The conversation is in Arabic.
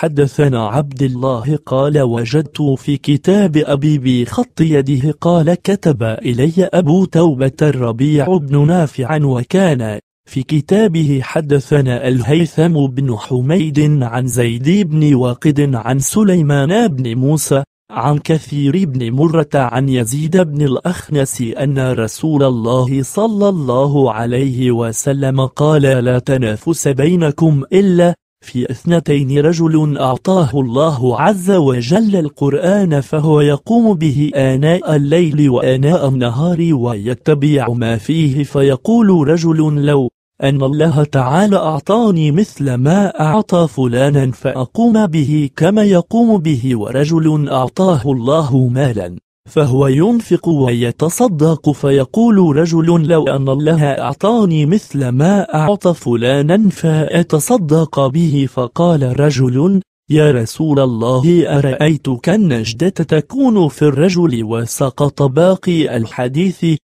حدثنا عبد الله قال وجدت في كتاب أبي بخط يده قال كتب إلي أبو توبة الربيع بن نافع وكان في كتابه حدثنا الهيثم بن حميد عن زيد بن واقد عن سليمان بن موسى عن كثير بن مرة عن يزيد بن الأخنس أن رسول الله صلى الله عليه وسلم قال لا تنافس بينكم إلا في اثنتين رجل أعطاه الله عز وجل القرآن فهو يقوم به آناء الليل وآناء النهار ويتبع ما فيه فيقول رجل لو أن الله تعالى أعطاني مثل ما أعطى فلانا فأقوم به كما يقوم به ورجل أعطاه الله مالا فهو ينفق ويتصدق فيقول رجل لو أن الله أعطاني مثل ما أعطى فلانا فأتصدق به فقال رجل يا رسول الله أرأيتك النجدة تكون في الرجل وسقط باقي الحديث